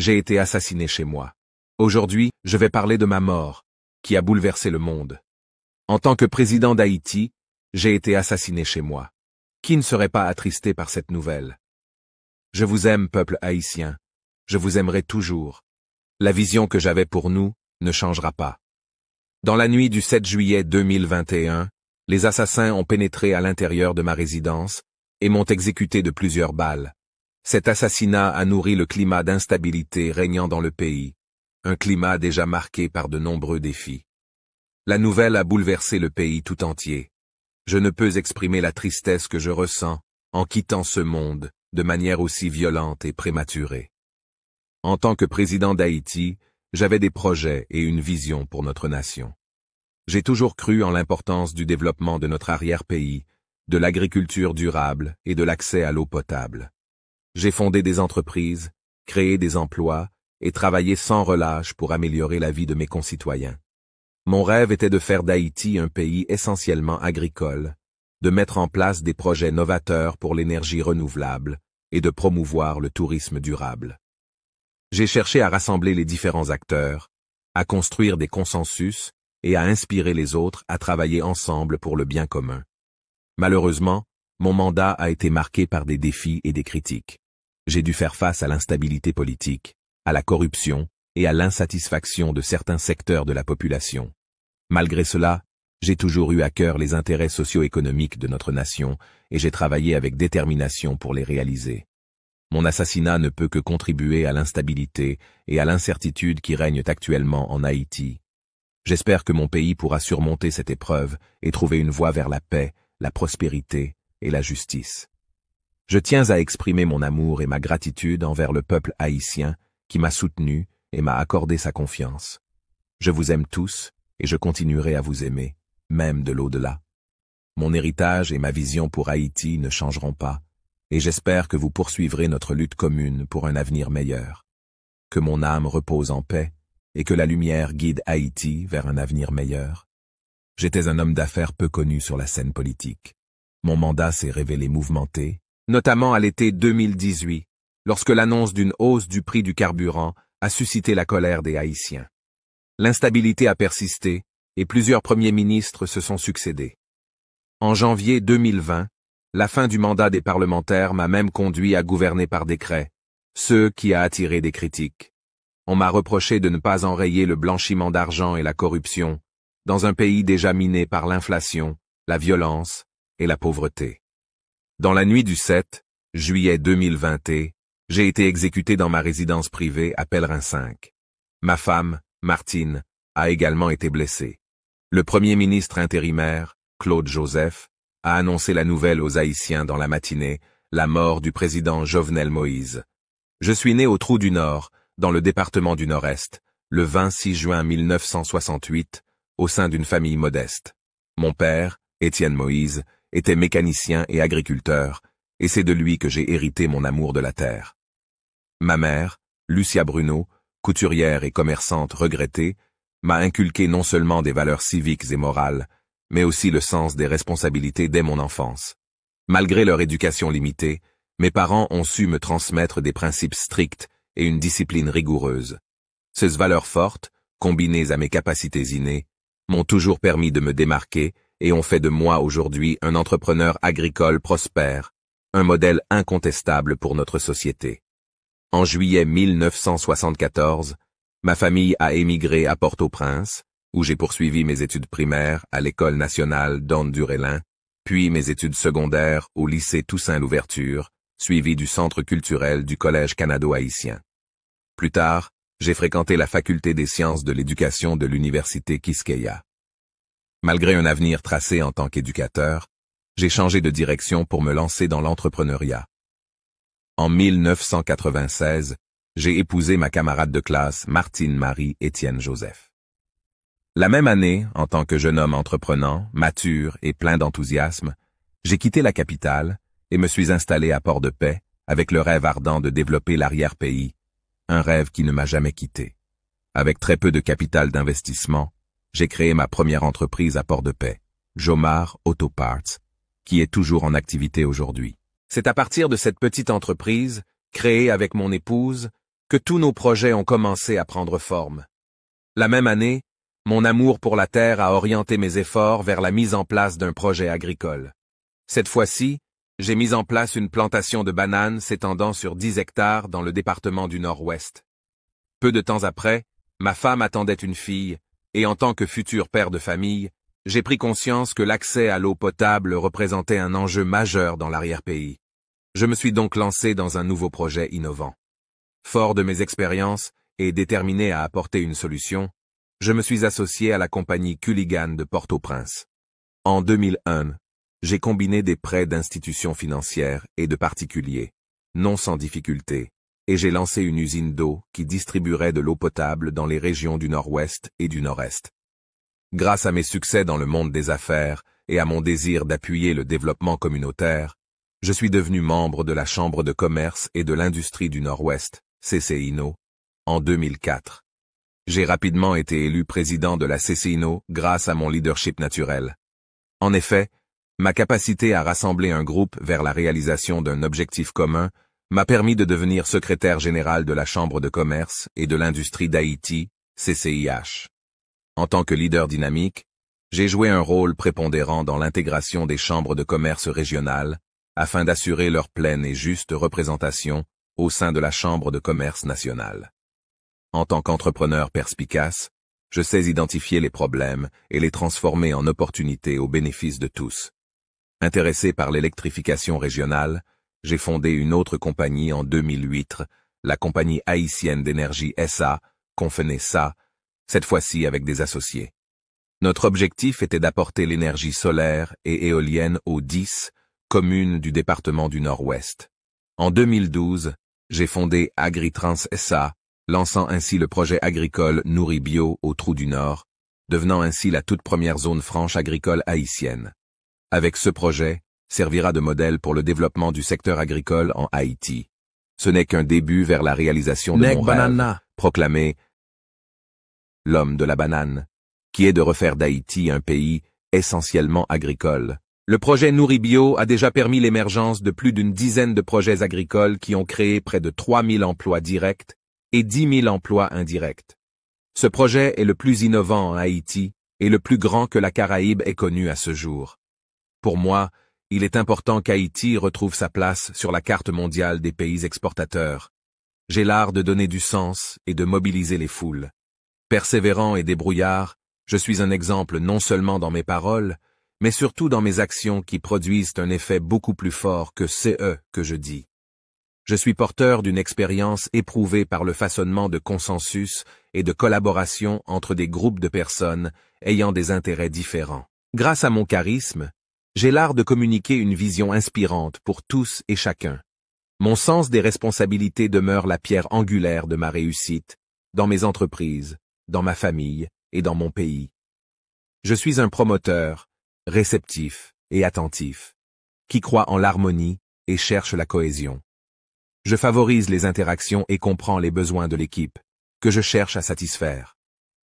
j'ai été assassiné chez moi. Aujourd'hui, je vais parler de ma mort, qui a bouleversé le monde. En tant que président d'Haïti, j'ai été assassiné chez moi. Qui ne serait pas attristé par cette nouvelle Je vous aime, peuple haïtien. Je vous aimerai toujours. La vision que j'avais pour nous ne changera pas. Dans la nuit du 7 juillet 2021, les assassins ont pénétré à l'intérieur de ma résidence et m'ont exécuté de plusieurs balles. Cet assassinat a nourri le climat d'instabilité régnant dans le pays, un climat déjà marqué par de nombreux défis. La nouvelle a bouleversé le pays tout entier. Je ne peux exprimer la tristesse que je ressens en quittant ce monde de manière aussi violente et prématurée. En tant que président d'Haïti, j'avais des projets et une vision pour notre nation. J'ai toujours cru en l'importance du développement de notre arrière-pays, de l'agriculture durable et de l'accès à l'eau potable. J'ai fondé des entreprises, créé des emplois et travaillé sans relâche pour améliorer la vie de mes concitoyens. Mon rêve était de faire d'Haïti un pays essentiellement agricole, de mettre en place des projets novateurs pour l'énergie renouvelable et de promouvoir le tourisme durable. J'ai cherché à rassembler les différents acteurs, à construire des consensus et à inspirer les autres à travailler ensemble pour le bien commun. Malheureusement, mon mandat a été marqué par des défis et des critiques j'ai dû faire face à l'instabilité politique, à la corruption et à l'insatisfaction de certains secteurs de la population. Malgré cela, j'ai toujours eu à cœur les intérêts socio-économiques de notre nation et j'ai travaillé avec détermination pour les réaliser. Mon assassinat ne peut que contribuer à l'instabilité et à l'incertitude qui règnent actuellement en Haïti. J'espère que mon pays pourra surmonter cette épreuve et trouver une voie vers la paix, la prospérité et la justice. Je tiens à exprimer mon amour et ma gratitude envers le peuple haïtien qui m'a soutenu et m'a accordé sa confiance. Je vous aime tous et je continuerai à vous aimer, même de l'au-delà. Mon héritage et ma vision pour Haïti ne changeront pas, et j'espère que vous poursuivrez notre lutte commune pour un avenir meilleur. Que mon âme repose en paix, et que la lumière guide Haïti vers un avenir meilleur. J'étais un homme d'affaires peu connu sur la scène politique. Mon mandat s'est révélé mouvementé, notamment à l'été 2018, lorsque l'annonce d'une hausse du prix du carburant a suscité la colère des Haïtiens. L'instabilité a persisté et plusieurs premiers ministres se sont succédés. En janvier 2020, la fin du mandat des parlementaires m'a même conduit à gouverner par décret, ce qui a attiré des critiques. On m'a reproché de ne pas enrayer le blanchiment d'argent et la corruption, dans un pays déjà miné par l'inflation, la violence et la pauvreté. Dans la nuit du 7 juillet 2021, j'ai été exécuté dans ma résidence privée à Pèlerin 5. Ma femme, Martine, a également été blessée. Le premier ministre intérimaire, Claude Joseph, a annoncé la nouvelle aux Haïtiens dans la matinée, la mort du président Jovenel Moïse. Je suis né au Trou du Nord, dans le département du Nord-Est, le 26 juin 1968, au sein d'une famille modeste. Mon père, Étienne Moïse, était mécanicien et agriculteur, et c'est de lui que j'ai hérité mon amour de la terre. Ma mère, Lucia Bruno, couturière et commerçante regrettée, m'a inculqué non seulement des valeurs civiques et morales, mais aussi le sens des responsabilités dès mon enfance. Malgré leur éducation limitée, mes parents ont su me transmettre des principes stricts et une discipline rigoureuse. Ces valeurs fortes, combinées à mes capacités innées, m'ont toujours permis de me démarquer et ont fait de moi aujourd'hui un entrepreneur agricole prospère, un modèle incontestable pour notre société. En juillet 1974, ma famille a émigré à Port-au-Prince, où j'ai poursuivi mes études primaires à l'École nationale danne puis mes études secondaires au lycée Toussaint-Louverture, suivi du Centre culturel du Collège canado-haïtien. Plus tard, j'ai fréquenté la Faculté des sciences de l'éducation de l'Université Quisqueya. Malgré un avenir tracé en tant qu'éducateur, j'ai changé de direction pour me lancer dans l'entrepreneuriat. En 1996, j'ai épousé ma camarade de classe Martine Marie Étienne Joseph. La même année, en tant que jeune homme entreprenant, mature et plein d'enthousiasme, j'ai quitté la capitale et me suis installé à Port-de-Paix avec le rêve ardent de développer l'arrière-pays, un rêve qui ne m'a jamais quitté. Avec très peu de capital d'investissement, j'ai créé ma première entreprise à Port-de-Paix, Jomar Auto Parts, qui est toujours en activité aujourd'hui. C'est à partir de cette petite entreprise, créée avec mon épouse, que tous nos projets ont commencé à prendre forme. La même année, mon amour pour la terre a orienté mes efforts vers la mise en place d'un projet agricole. Cette fois-ci, j'ai mis en place une plantation de bananes s'étendant sur 10 hectares dans le département du Nord-Ouest. Peu de temps après, ma femme attendait une fille, et en tant que futur père de famille, j'ai pris conscience que l'accès à l'eau potable représentait un enjeu majeur dans l'arrière-pays. Je me suis donc lancé dans un nouveau projet innovant. Fort de mes expériences et déterminé à apporter une solution, je me suis associé à la compagnie Culligan de Port-au-Prince. En 2001, j'ai combiné des prêts d'institutions financières et de particuliers, non sans difficulté, et j'ai lancé une usine d'eau qui distribuerait de l'eau potable dans les régions du nord-ouest et du nord-est. Grâce à mes succès dans le monde des affaires et à mon désir d'appuyer le développement communautaire, je suis devenu membre de la Chambre de commerce et de l'industrie du Nord-Ouest, CCINO, en 2004. J'ai rapidement été élu président de la CCINO grâce à mon leadership naturel. En effet, ma capacité à rassembler un groupe vers la réalisation d'un objectif commun m'a permis de devenir secrétaire général de la Chambre de commerce et de l'industrie d'Haïti, CCIH. En tant que leader dynamique, j'ai joué un rôle prépondérant dans l'intégration des chambres de commerce régionales afin d'assurer leur pleine et juste représentation au sein de la Chambre de commerce nationale. En tant qu'entrepreneur perspicace, je sais identifier les problèmes et les transformer en opportunités au bénéfice de tous. Intéressé par l'électrification régionale, j'ai fondé une autre compagnie en 2008, la compagnie haïtienne d'énergie SA, SA, cette fois-ci avec des associés. Notre objectif était d'apporter l'énergie solaire et éolienne aux 10 communes du département du Nord-Ouest. En 2012, j'ai fondé Agritrans SA, lançant ainsi le projet agricole Nourri Bio au Trou du Nord, devenant ainsi la toute première zone franche agricole haïtienne. Avec ce projet, servira de modèle pour le développement du secteur agricole en Haïti. Ce n'est qu'un début vers la réalisation de mon rêve, proclamé l'homme de la banane, qui est de refaire d'Haïti un pays essentiellement agricole. Le projet Nouribio a déjà permis l'émergence de plus d'une dizaine de projets agricoles qui ont créé près de 3000 emplois directs et 10 000 emplois indirects. Ce projet est le plus innovant en Haïti et le plus grand que la Caraïbe ait connu à ce jour. Pour moi, il est important qu'Haïti retrouve sa place sur la carte mondiale des pays exportateurs. J'ai l'art de donner du sens et de mobiliser les foules. Persévérant et débrouillard, je suis un exemple non seulement dans mes paroles, mais surtout dans mes actions qui produisent un effet beaucoup plus fort que CE e que je dis. Je suis porteur d'une expérience éprouvée par le façonnement de consensus et de collaboration entre des groupes de personnes ayant des intérêts différents. Grâce à mon charisme, j'ai l'art de communiquer une vision inspirante pour tous et chacun. Mon sens des responsabilités demeure la pierre angulaire de ma réussite, dans mes entreprises, dans ma famille et dans mon pays. Je suis un promoteur, réceptif et attentif, qui croit en l'harmonie et cherche la cohésion. Je favorise les interactions et comprends les besoins de l'équipe, que je cherche à satisfaire.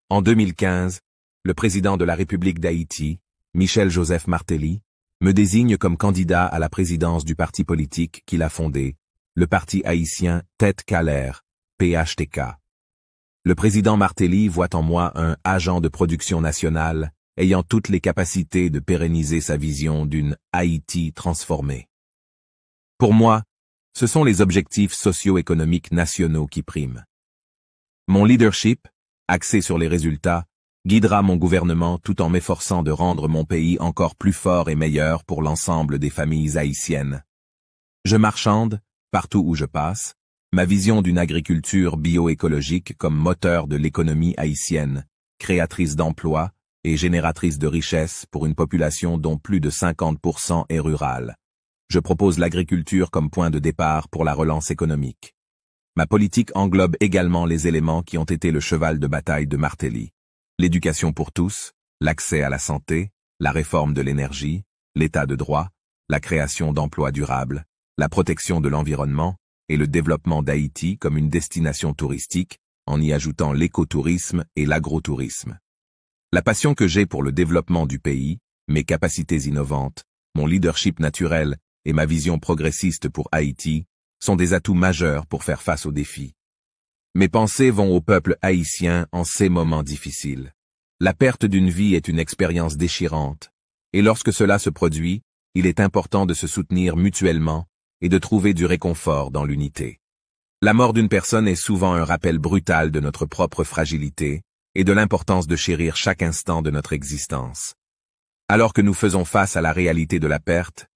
En 2015, le président de la République d'Haïti, Michel-Joseph Martelly, me désigne comme candidat à la présidence du parti politique qu'il a fondé, le parti haïtien Tête Calaire, PHTK. Le président Martelly voit en moi un agent de production nationale ayant toutes les capacités de pérenniser sa vision d'une Haïti transformée. Pour moi, ce sont les objectifs socio-économiques nationaux qui priment. Mon leadership, axé sur les résultats, guidera mon gouvernement tout en m'efforçant de rendre mon pays encore plus fort et meilleur pour l'ensemble des familles haïtiennes. Je marchande, partout où je passe, ma vision d'une agriculture bioécologique comme moteur de l'économie haïtienne, créatrice d'emplois et génératrice de richesses pour une population dont plus de 50% est rurale. Je propose l'agriculture comme point de départ pour la relance économique. Ma politique englobe également les éléments qui ont été le cheval de bataille de Martelly l'éducation pour tous, l'accès à la santé, la réforme de l'énergie, l'état de droit, la création d'emplois durables, la protection de l'environnement et le développement d'Haïti comme une destination touristique en y ajoutant l'écotourisme et l'agrotourisme. La passion que j'ai pour le développement du pays, mes capacités innovantes, mon leadership naturel et ma vision progressiste pour Haïti sont des atouts majeurs pour faire face aux défis. Mes pensées vont au peuple haïtien en ces moments difficiles. La perte d'une vie est une expérience déchirante, et lorsque cela se produit, il est important de se soutenir mutuellement et de trouver du réconfort dans l'unité. La mort d'une personne est souvent un rappel brutal de notre propre fragilité et de l'importance de chérir chaque instant de notre existence. Alors que nous faisons face à la réalité de la perte,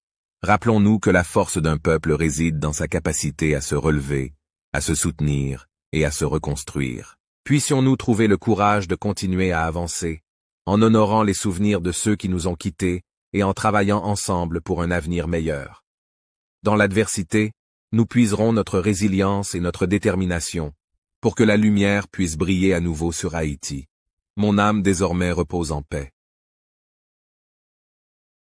rappelons-nous que la force d'un peuple réside dans sa capacité à se relever, à se soutenir et à se reconstruire. Puissions-nous trouver le courage de continuer à avancer, en honorant les souvenirs de ceux qui nous ont quittés et en travaillant ensemble pour un avenir meilleur. Dans l'adversité, nous puiserons notre résilience et notre détermination pour que la lumière puisse briller à nouveau sur Haïti. Mon âme désormais repose en paix.